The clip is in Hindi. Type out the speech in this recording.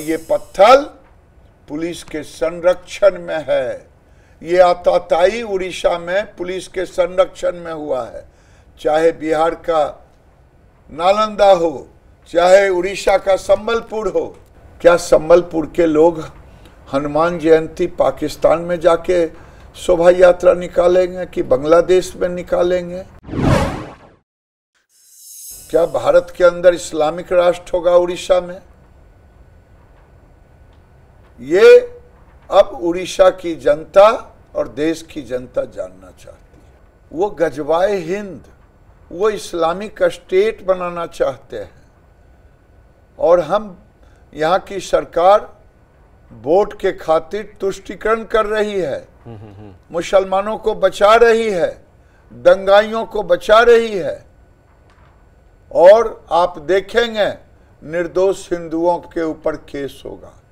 ये पत्थर पुलिस के संरक्षण में है ये आताताई उड़ीसा में पुलिस के संरक्षण में हुआ है चाहे बिहार का नालंदा हो चाहे उड़ीसा का संबलपुर हो क्या संबलपुर के लोग हनुमान जयंती पाकिस्तान में जाके शोभा यात्रा निकालेंगे कि बांग्लादेश में निकालेंगे क्या भारत के अंदर इस्लामिक राष्ट्र होगा उड़ीसा में ये अब उड़ीसा की जनता और देश की जनता जानना चाहती है वो गजवाए हिंद वो इस्लामिक स्टेट बनाना चाहते हैं और हम यहाँ की सरकार वोट के खातिर तुष्टिकरण कर रही है मुसलमानों को बचा रही है दंगाइयों को बचा रही है और आप देखेंगे निर्दोष हिंदुओं के ऊपर केस होगा